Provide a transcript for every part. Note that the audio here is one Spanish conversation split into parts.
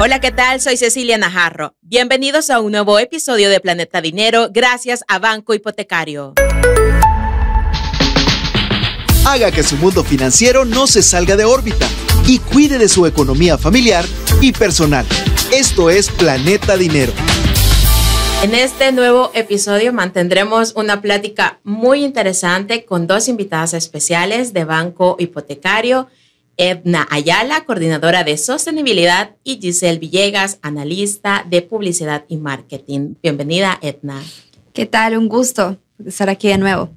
Hola, ¿qué tal? Soy Cecilia Najarro. Bienvenidos a un nuevo episodio de Planeta Dinero gracias a Banco Hipotecario. Haga que su mundo financiero no se salga de órbita y cuide de su economía familiar y personal. Esto es Planeta Dinero. En este nuevo episodio mantendremos una plática muy interesante con dos invitadas especiales de Banco Hipotecario Edna Ayala, coordinadora de sostenibilidad, y Giselle Villegas, analista de publicidad y marketing. Bienvenida, Edna. ¿Qué tal? Un gusto estar aquí de nuevo.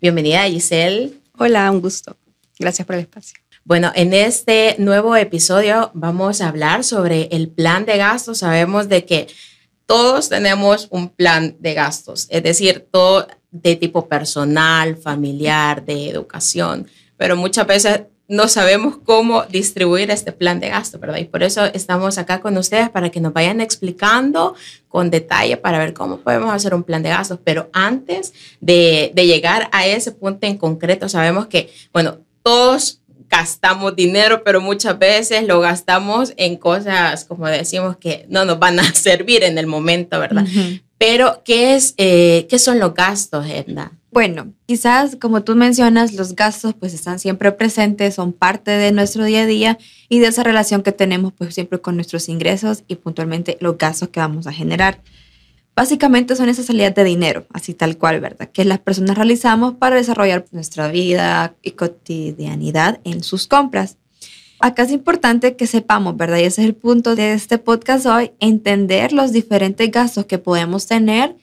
Bienvenida, Giselle. Hola, un gusto. Gracias por el espacio. Bueno, en este nuevo episodio vamos a hablar sobre el plan de gastos. Sabemos de que todos tenemos un plan de gastos, es decir, todo de tipo personal, familiar, de educación, pero muchas veces no sabemos cómo distribuir este plan de gasto, ¿verdad? Y por eso estamos acá con ustedes para que nos vayan explicando con detalle para ver cómo podemos hacer un plan de gastos. Pero antes de, llegar a ese punto en concreto, sabemos que, bueno, todos gastamos dinero, pero muchas veces lo gastamos en cosas, como decimos, que no nos van a servir en el momento, ¿verdad? Pero, ¿qué, es, eh, ¿qué son los gastos, Edna? Bueno, quizás como tú mencionas, los gastos pues están siempre presentes, son parte de nuestro día a día y de esa relación que tenemos pues siempre con nuestros ingresos y puntualmente los gastos que vamos a generar. Básicamente son esas salidas de dinero, así tal cual, ¿verdad? Que las personas realizamos para desarrollar nuestra vida y cotidianidad en sus compras. Acá es importante que sepamos, ¿verdad? Y ese es el punto de este podcast hoy, entender los diferentes gastos que podemos tener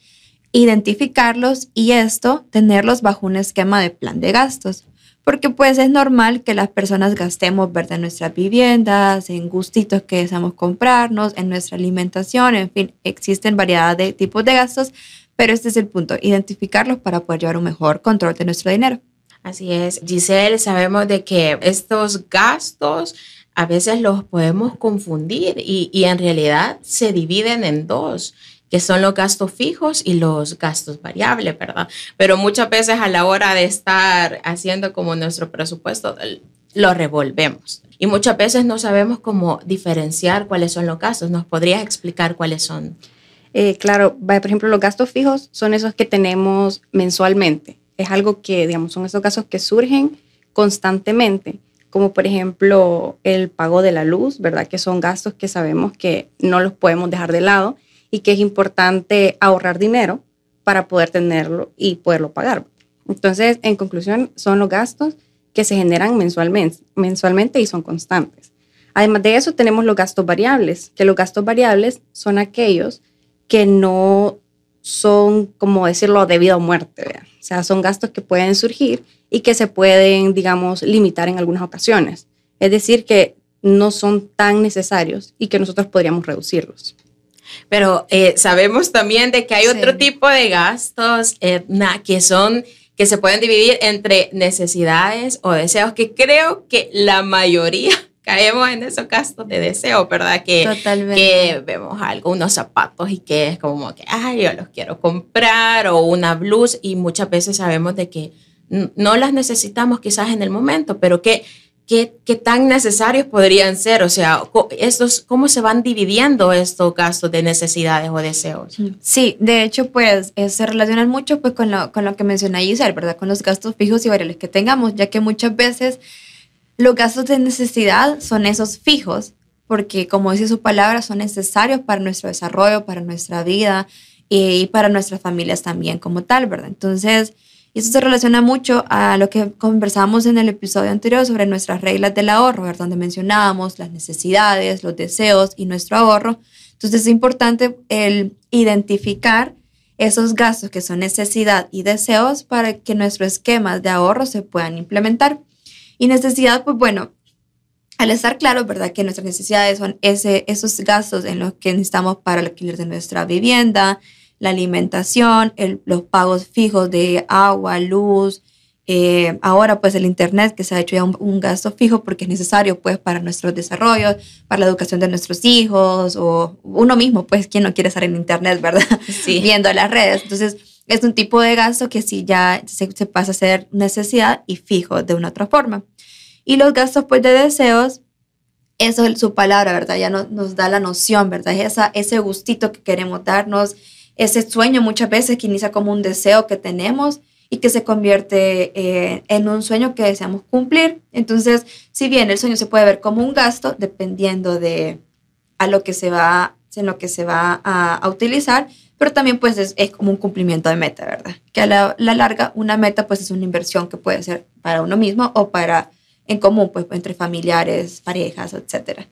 identificarlos y esto, tenerlos bajo un esquema de plan de gastos. Porque pues es normal que las personas gastemos, ¿verdad? En nuestras viviendas, en gustitos que deseamos comprarnos, en nuestra alimentación, en fin, existen variedad de tipos de gastos, pero este es el punto, identificarlos para poder llevar un mejor control de nuestro dinero. Así es, Giselle, sabemos de que estos gastos a veces los podemos confundir y, y en realidad se dividen en dos que son los gastos fijos y los gastos variables, ¿verdad? Pero muchas veces a la hora de estar haciendo como nuestro presupuesto, lo revolvemos. Y muchas veces no sabemos cómo diferenciar cuáles son los gastos. ¿Nos podrías explicar cuáles son? Eh, claro, por ejemplo, los gastos fijos son esos que tenemos mensualmente. Es algo que, digamos, son esos gastos que surgen constantemente, como por ejemplo el pago de la luz, ¿verdad? Que son gastos que sabemos que no los podemos dejar de lado y que es importante ahorrar dinero para poder tenerlo y poderlo pagar. Entonces, en conclusión, son los gastos que se generan mensualmente, y son constantes. Además de eso, tenemos los gastos variables, que los gastos variables son aquellos que no son, como decirlo, debido a muerte. O sea, son gastos que pueden surgir y que se pueden, digamos, limitar en algunas ocasiones. Es decir, que no son tan necesarios y que nosotros podríamos reducirlos. Pero eh, sabemos también de que hay otro tipo de gastos eh, que son que se pueden dividir entre necesidades o deseos, que creo que la mayoría caemos en esos gastos de deseo, ¿verdad? Que, Totalmente. que vemos algo, unos zapatos y que es como que, ay, yo los quiero comprar o una blusa y muchas veces sabemos de que no las necesitamos quizás en el momento, pero que ¿qué, tan necesarios podrían ser? O sea, estos, ¿cómo se van dividiendo estos gastos de necesidades o deseos? Sí, de hecho, pues eh, se relacionan mucho pues, con, lo, con lo que menciona Isabel, ¿verdad? Con los gastos fijos y variables que tengamos, ya que muchas veces los gastos de necesidad son esos fijos, porque como dice su palabra, son necesarios para nuestro desarrollo, para nuestra vida eh, y para nuestras familias también como tal, ¿verdad? Entonces, y eso se relaciona mucho a lo que conversábamos en el episodio anterior sobre nuestras reglas del ahorro, donde mencionábamos las necesidades, los deseos y nuestro ahorro. Entonces es importante el identificar esos gastos que son necesidad y deseos para que nuestros esquemas de ahorro se puedan implementar. Y necesidad, pues bueno, al estar claro, ¿verdad? Que nuestras necesidades son ese, esos gastos en los que necesitamos para el alquiler de nuestra vivienda, la alimentación, los pagos fijos de agua, luz, eh, ahora pues el Internet que se ha hecho ya un, gasto fijo porque es necesario pues para nuestros desarrollos, para la educación de nuestros hijos o uno mismo pues quien no quiere estar en Internet, ¿verdad? Sí. Viendo las redes. Entonces es un tipo de gasto que sí ya se, se, pasa a ser necesidad y fijo de una otra forma. Y los gastos pues de deseos, eso es su palabra, ¿verdad? Ya no, nos da la noción, ¿verdad? Es esa, ese gustito que queremos darnos ese sueño muchas veces que inicia como un deseo que tenemos y que se convierte eh, en un sueño que deseamos cumplir. Entonces, si bien el sueño se puede ver como un gasto, dependiendo de a lo que se va, en lo que se va a, utilizar, pero también pues es, como un cumplimiento de meta, ¿verdad? Que a la, la, larga una meta pues es una inversión que puede ser para uno mismo o para en común, pues entre familiares, parejas, etcétera.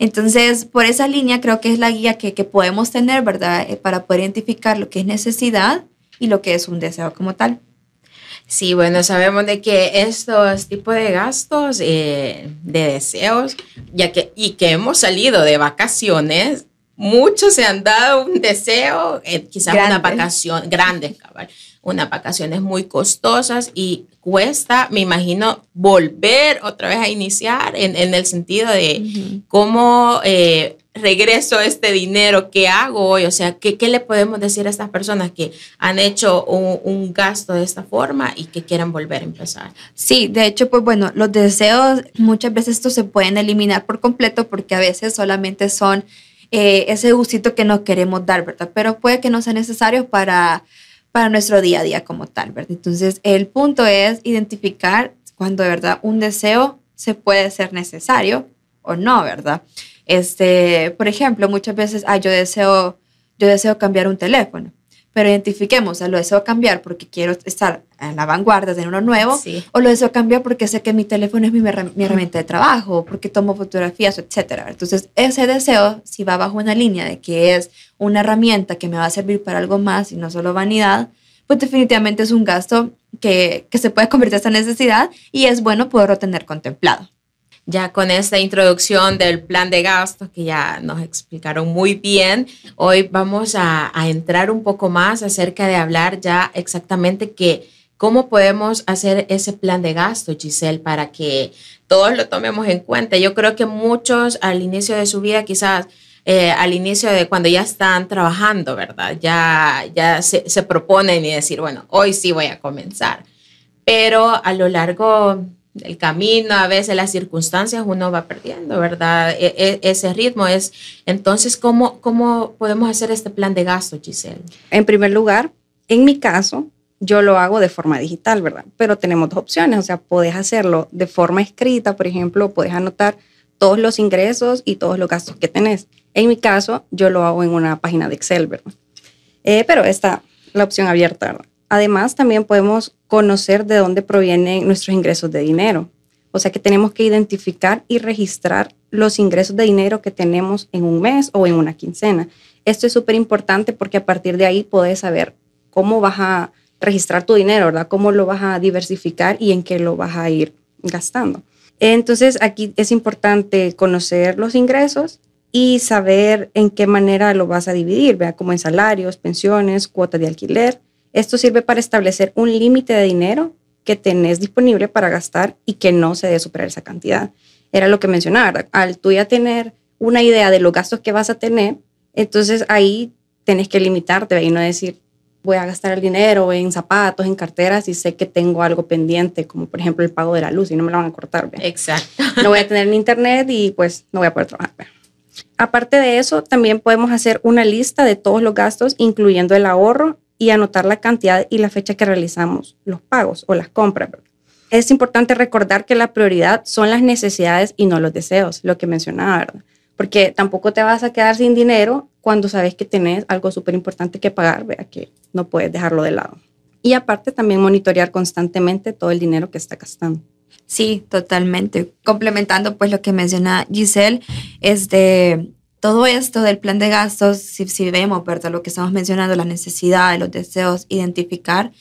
Entonces, por esa línea creo que es la guía que, podemos tener, ¿verdad? Eh, para poder identificar lo que es necesidad y lo que es un deseo como tal. Sí, bueno, sabemos de que estos tipos de gastos, eh, de deseos, ya que, y que hemos salido de vacaciones, muchos se han dado un deseo, eh, quizás una vacación grande, cabal unas vacaciones muy costosas y cuesta, me imagino, volver otra vez a iniciar en, el sentido de cómo eh, regreso este dinero, qué hago hoy, o sea, ¿qué, le podemos decir a estas personas que han hecho un, gasto de esta forma y que quieran volver a empezar. Sí, de hecho, pues bueno, los deseos muchas veces estos se pueden eliminar por completo porque a veces solamente son eh, ese gustito que nos queremos dar, ¿verdad? Pero puede que no sea necesario para para nuestro día a día como tal, ¿verdad? Entonces, el punto es identificar cuando de verdad un deseo se puede ser necesario o no, ¿verdad? Este, por ejemplo, muchas veces, ah, yo deseo, yo deseo cambiar un teléfono pero identifiquemos, o sea, lo deseo cambiar porque quiero estar en la vanguardia, de uno nuevo, o lo deseo cambiar porque sé que mi teléfono es mi, herramienta de trabajo, porque tomo fotografías, etcétera. Entonces, ese deseo, si va bajo una línea de que es una herramienta que me va a servir para algo más y no solo vanidad, pues definitivamente es un gasto que, que se puede convertir en esta necesidad y es bueno poderlo tener contemplado ya con esta introducción del plan de gastos que ya nos explicaron muy bien, hoy vamos a, entrar un poco más acerca de hablar ya exactamente que cómo podemos hacer ese plan de gastos, Giselle, para que todos lo tomemos en cuenta. Yo creo que muchos al inicio de su vida quizás... Eh, al inicio de cuando ya están trabajando, ¿verdad? Ya, ya se, se proponen y decir, bueno, hoy sí voy a comenzar. Pero a lo largo el camino, a veces las circunstancias, uno va perdiendo, ¿verdad? E, e, ese ritmo es. Entonces, ¿cómo, ¿cómo podemos hacer este plan de gasto, Giselle? En primer lugar, en mi caso, yo lo hago de forma digital, ¿verdad? Pero tenemos dos opciones, o sea, puedes hacerlo de forma escrita, por ejemplo, puedes anotar todos los ingresos y todos los gastos que tenés. En mi caso, yo lo hago en una página de Excel, ¿verdad? Eh, pero está la opción abierta, ¿verdad? Además, también podemos conocer de dónde provienen nuestros ingresos de dinero. O sea que tenemos que identificar y registrar los ingresos de dinero que tenemos en un mes o en una quincena. Esto es súper importante porque a partir de ahí puedes saber cómo vas a registrar tu dinero, ¿verdad? Cómo lo vas a diversificar y en qué lo vas a ir gastando. Entonces, aquí es importante conocer los ingresos y saber en qué manera lo vas a dividir, Vea Como en salarios, pensiones, cuotas de alquiler esto sirve para establecer un límite de dinero que tenés disponible para gastar y que no se debe superar esa cantidad. Era lo que mencionaba, ¿verdad? al tú ya tener una idea de los gastos que vas a tener, entonces ahí tenés que limitarte y no decir, voy a gastar el dinero en zapatos, en carteras y sé que tengo algo pendiente, como por ejemplo el pago de la luz y no me lo van a cortar. Exacto. No voy a tener internet y pues no voy a poder trabajar. Aparte de eso, también podemos hacer una lista de todos los gastos, incluyendo el ahorro y anotar la cantidad y la fecha que realizamos los pagos o las compras. Es importante recordar que la prioridad son las necesidades y no los deseos, lo que mencionaba, ¿verdad? Porque tampoco te vas a quedar sin dinero cuando sabes que tenés algo súper importante que pagar, vea que no puedes dejarlo de lado. Y aparte también monitorear constantemente todo el dinero que está gastando. Sí, totalmente. Complementando pues lo que menciona Giselle, de todo esto del plan de gastos, si, vemos, ¿verdad? Lo que estamos mencionando, las necesidades, los deseos, identificar,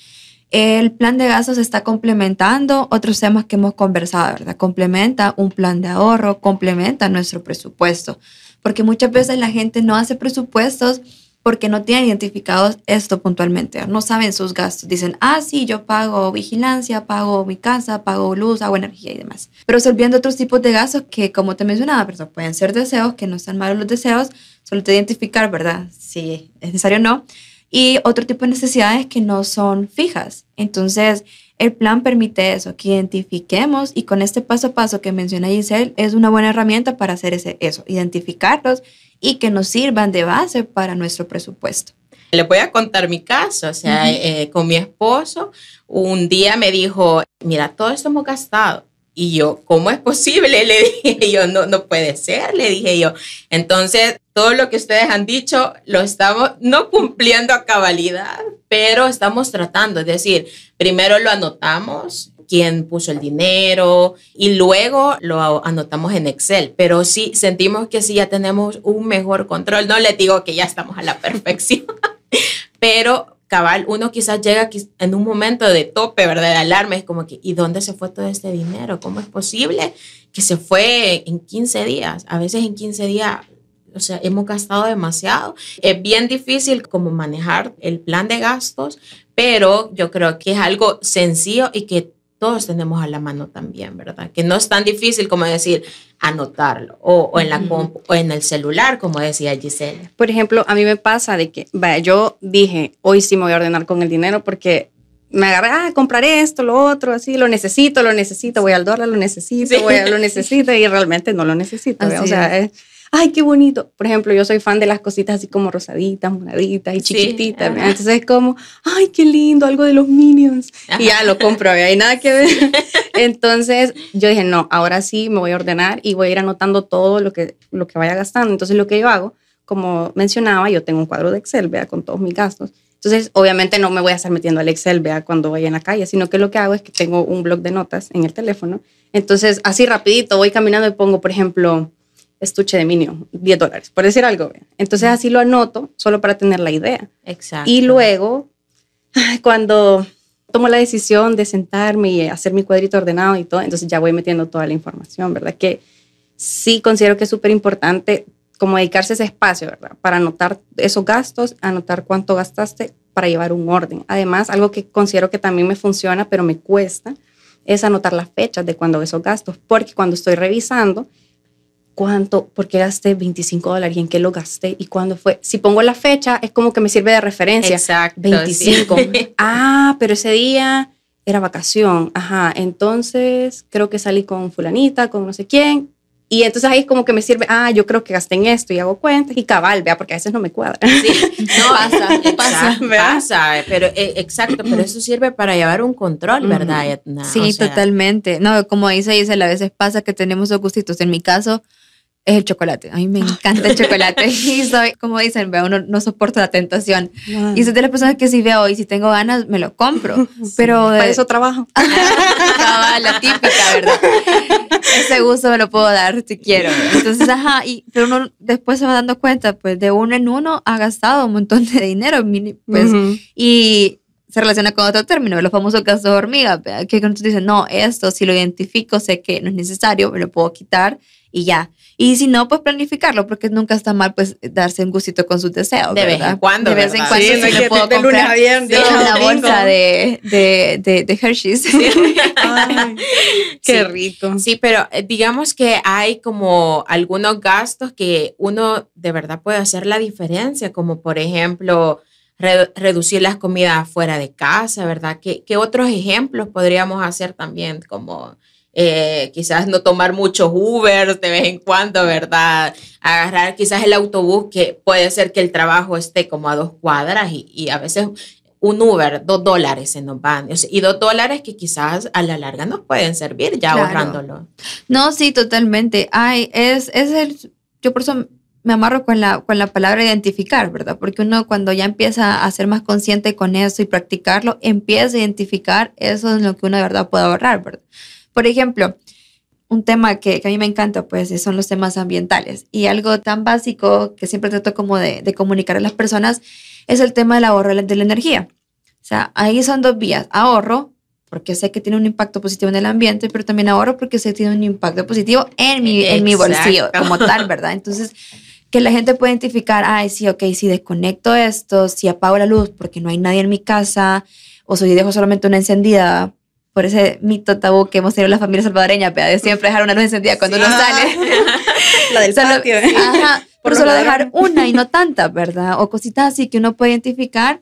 el plan de gastos está complementando otros temas que hemos conversado, ¿verdad? Complementa un plan de ahorro, complementa nuestro presupuesto, porque muchas veces la gente no hace presupuestos porque no tienen identificados esto puntualmente, no saben sus gastos. Dicen, ah, sí, yo pago vigilancia, pago mi casa, pago luz, agua, energía y demás. Pero se olvidan de otros tipos de gastos que, como te mencionaba, pueden ser deseos, que no están malos los deseos, solo te identificar, ¿verdad? Si es necesario o no. Y otro tipo de necesidades que no son fijas. Entonces, el plan permite eso, que identifiquemos y con este paso a paso que menciona Giselle es una buena herramienta para hacer ese, eso, identificarlos y que nos sirvan de base para nuestro presupuesto. Le voy a contar mi caso, o sea, eh, con mi esposo, un día me dijo, mira, todo esto hemos gastado. Y yo, ¿cómo es posible? Le dije yo, no, no puede ser, le dije yo. Entonces, todo lo que ustedes han dicho lo estamos no cumpliendo a cabalidad, pero estamos tratando. Es decir, primero lo anotamos, quién puso el dinero y luego lo anotamos en Excel. Pero sí sentimos que sí ya tenemos un mejor control. No le digo que ya estamos a la perfección, pero cabal, uno quizás llega en un momento de tope, ¿verdad? De alarma, es como que, ¿y dónde se fue todo este dinero? ¿Cómo es posible que se fue en 15 días? A veces en 15 días, o sea, hemos gastado demasiado. Es bien difícil como manejar el plan de gastos, pero yo creo que es algo sencillo y que todos tenemos a la mano también, ¿verdad? Que no es tan difícil como decir anotarlo o, en, la o en el celular, como decía Gisela. Por ejemplo, a mí me pasa de que, vaya, yo dije, hoy sí me voy a ordenar con el dinero porque me agarré, ah, compraré esto, lo otro, así, lo necesito, lo necesito, voy al dólar, lo necesito, voy a, lo necesito y realmente no lo necesito. O sea, es, ay, qué bonito. Por ejemplo, yo soy fan de las cositas así como rosaditas, moraditas y chiquititas. Entonces es como, ay, qué lindo, algo de los Minions. Y ya lo compro, hay nada que ver. Entonces yo dije, no, ahora sí me voy a ordenar y voy a ir anotando todo lo que, lo que vaya gastando. Entonces lo que yo hago, como mencionaba, yo tengo un cuadro de Excel, vea, con todos mis gastos. Entonces, obviamente no me voy a estar metiendo al Excel, vea, cuando vaya en la calle, sino que lo que hago es que tengo un blog de notas en el teléfono. Entonces, así rapidito voy caminando y pongo, por ejemplo, estuche de Minion, 10 dólares, por decir algo. Entonces así lo anoto solo para tener la idea. Exacto. Y luego, cuando tomo la decisión de sentarme y hacer mi cuadrito ordenado y todo, entonces ya voy metiendo toda la información, ¿verdad? Que sí considero que es súper importante como dedicarse ese espacio, ¿verdad? Para anotar esos gastos, anotar cuánto gastaste para llevar un orden. Además, algo que considero que también me funciona, pero me cuesta, es anotar las fechas de cuando esos gastos, porque cuando estoy revisando, cuánto, por qué gasté 25 dólares y en qué lo gasté y cuándo fue. Si pongo la fecha, es como que me sirve de referencia. Exacto. 25. Ah, pero ese día era vacación. Ajá, entonces creo que salí con fulanita, con no sé quién. Y entonces ahí es como que me sirve, ah, yo creo que gasté en esto y hago cuentas y cabal, vea, porque a veces no me cuadra. Sí, no, pasa, pasa, pasa, pero eh, exacto, pero eso sirve para llevar un control, ¿verdad, Sí, totalmente. No, como dice dice a veces pasa que tenemos dos gustitos. En mi caso, es el chocolate. A mí me ah, encanta el chocolate. Y soy, como dicen, veo, no, no soporto la tentación. Y soy de las personas que si veo y si tengo ganas, me lo compro. pero Para eh, eso trabajo. la típica, ¿verdad? Ese gusto me lo puedo dar si quiero. Entonces, ajá, y, pero uno después se va dando cuenta, pues de uno en uno ha gastado un montón de dinero. Pues, Y se relaciona con otro término, los famosos gastos de hormiga, que tú dices, no, esto si lo identifico, sé que no es necesario, me lo puedo quitar y ya. Y si no, pues planificarlo, porque nunca está mal pues darse un gustito con sus deseos. De vez en cuando. De vez en cuando. Sí, de lunes a viernes. bolsa de, Hershey's. qué rico. Sí, pero eh, digamos que hay como algunos gastos que uno de verdad puede hacer la diferencia, como por ejemplo reducir las comidas fuera de casa, ¿verdad? ¿Qué, otros ejemplos podríamos hacer también como... Eh, quizás no tomar muchos Uber de vez en cuando, ¿verdad? Agarrar quizás el autobús, que puede ser que el trabajo esté como a dos cuadras y, a veces un Uber, dos dólares se nos van. Y dos dólares que quizás a la larga nos pueden servir ya ahorrándolo. No, sí, totalmente. Ay, es, es el, yo por eso me amarro con la, con la palabra identificar, ¿verdad? Porque uno cuando ya empieza a ser más consciente con eso y practicarlo, empieza a identificar eso en lo que uno de verdad puede ahorrar, ¿verdad? Por ejemplo, un tema que, a mí me encanta, pues, son los temas ambientales. Y algo tan básico que siempre trato como de, comunicar a las personas es el tema del ahorro de la energía. O sea, ahí son dos vías. Ahorro, porque sé que tiene un impacto positivo en el ambiente, pero también ahorro porque sé que tiene un impacto positivo en mi, en mi bolsillo como tal, ¿verdad? Entonces, que la gente puede identificar, ay, sí, ok, si desconecto esto, si apago la luz porque no hay nadie en mi casa, o si dejo solamente una encendida, por ese mito tabú que hemos tenido en la familia salvadoreña, de siempre dejar una luz encendida cuando nos ah. sale. la del Ajá, por solo dejar una y no tanta, ¿verdad? O cositas así que uno puede identificar.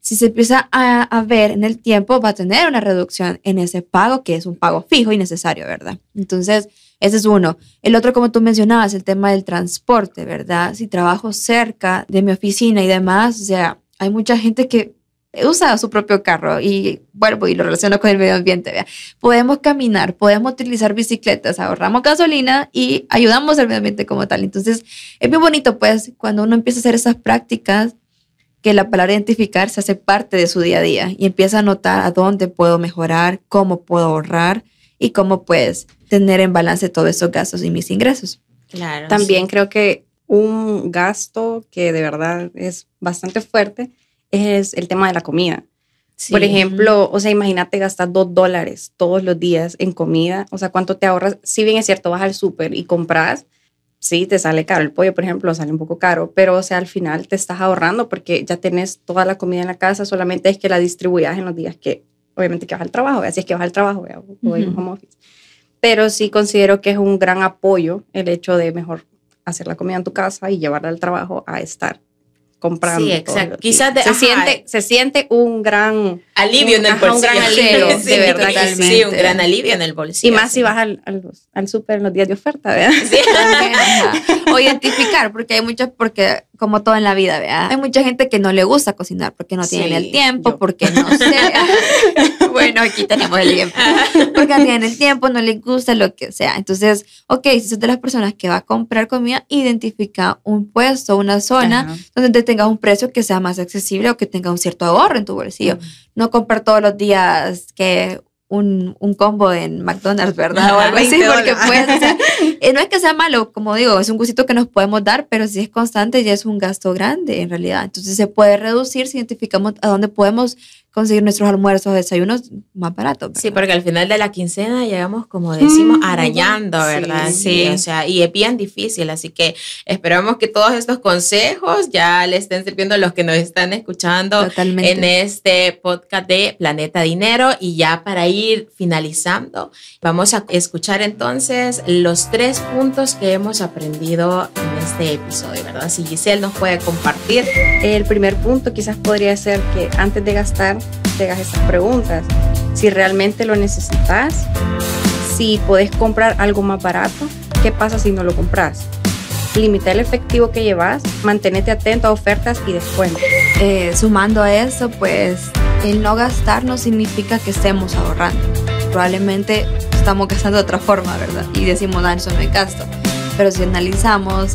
Si se empieza a, a ver en el tiempo, va a tener una reducción en ese pago, que es un pago fijo y necesario, ¿verdad? Entonces, ese es uno. El otro, como tú mencionabas, el tema del transporte, ¿verdad? Si trabajo cerca de mi oficina y demás, o sea, hay mucha gente que usa su propio carro y vuelvo y lo relaciono con el medio ambiente, ¿vea? Podemos caminar, podemos utilizar bicicletas, ahorramos gasolina y ayudamos al medio ambiente como tal. Entonces, es muy bonito, pues, cuando uno empieza a hacer esas prácticas, que la palabra identificar se hace parte de su día a día y empieza a notar a dónde puedo mejorar, cómo puedo ahorrar y cómo, pues, tener en balance todos esos gastos y mis ingresos. Claro. También creo que un gasto que de verdad es bastante fuerte es el tema de la comida. Por ejemplo, o sea, imagínate gastar dos dólares todos los días en comida. O sea, ¿cuánto te ahorras? Si bien es cierto, vas al súper y compras, sí, te sale caro. El pollo, por ejemplo, sale un poco caro, pero o sea, al final te estás ahorrando porque ya tienes toda la comida en la casa, solamente es que la distribuyas en los días que, obviamente, que vas al trabajo. Así es que vas al trabajo o en home office pero sí considero que es un gran apoyo el hecho de mejor hacer la comida en tu casa y llevarla al trabajo a estar comprando. Sí, exacto. Quizás se, siente, se siente un gran alivio en el bolsillo. sí, un gran alivio en el bolsillo. Y más si vas al, al, súper en los días de oferta, ¿verdad? Sí. o identificar, porque hay muchas, porque como todo en la vida, ¿verdad? Hay mucha gente que no le gusta cocinar porque no tiene el tiempo, porque no sé. bueno, aquí tenemos el tiempo. Porque no tienen el tiempo, no les gusta lo que sea. Entonces, ok, si sos de las personas que va a comprar comida, identifica un puesto, una zona donde te un precio que sea más accesible o que tenga un cierto ahorro en tu bolsillo. No comprar todos los días que un, un, combo en McDonald's, ¿verdad? O algo así, porque puede ser... Eh, no es que sea malo, como digo, es un gustito que nos podemos dar, pero si es constante ya es un gasto grande en realidad. Entonces se puede reducir si identificamos a dónde podemos conseguir nuestros almuerzos, desayunos más baratos. Sí, porque al final de la quincena llegamos, como decimos, mm, arañando, ¿verdad? Sí, O sea, y es bien difícil, así que esperamos que todos estos consejos ya le estén sirviendo a los que nos están escuchando en este podcast de Planeta Dinero. Y ya para ir finalizando, vamos a escuchar entonces los tres puntos que hemos aprendido en este episodio, ¿verdad? Si Giselle nos puede compartir. El primer punto quizás podría ser que antes de gastar, hagas esas preguntas. Si realmente lo necesitas, si podés comprar algo más barato, ¿qué pasa si no lo compras? Limita el efectivo que llevas, manténete atento a ofertas y descuentos. Eh, sumando a eso, pues el no gastar no significa que estemos ahorrando. Probablemente estamos gastando de otra forma, ¿verdad? Y decimos, ah, eso no hay gasto. Pero si analizamos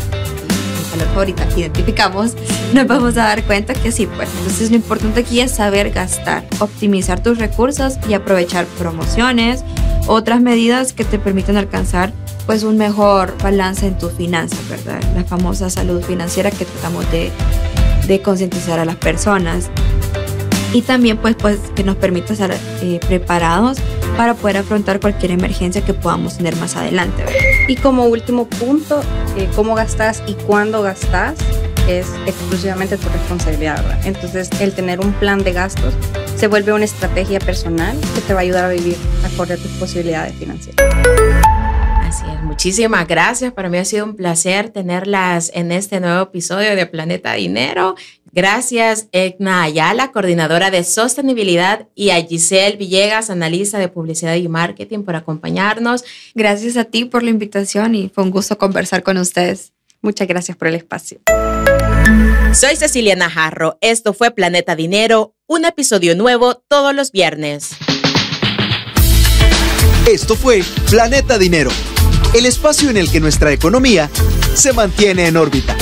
lo ahorita identificamos, nos vamos a dar cuenta que sí, pues. Entonces lo importante aquí es saber gastar, optimizar tus recursos y aprovechar promociones, otras medidas que te permiten alcanzar pues un mejor balance en tus finanzas, ¿verdad? La famosa salud financiera que tratamos de, de concientizar a las personas. Y también pues, pues que nos permita estar eh, preparados para poder afrontar cualquier emergencia que podamos tener más adelante. Y como último punto, eh, cómo gastas y cuándo gastas es exclusivamente tu responsabilidad. Entonces, el tener un plan de gastos se vuelve una estrategia personal que te va a ayudar a vivir acorde a tus posibilidades financieras. Así es, muchísimas gracias. Para mí ha sido un placer tenerlas en este nuevo episodio de Planeta Dinero. Gracias, Edna Ayala, coordinadora de sostenibilidad, y a Giselle Villegas, analista de publicidad y marketing, por acompañarnos. Gracias a ti por la invitación y fue un gusto conversar con ustedes. Muchas gracias por el espacio. Soy Cecilia Najarro. Esto fue Planeta Dinero, un episodio nuevo todos los viernes. Esto fue Planeta Dinero, el espacio en el que nuestra economía se mantiene en órbita.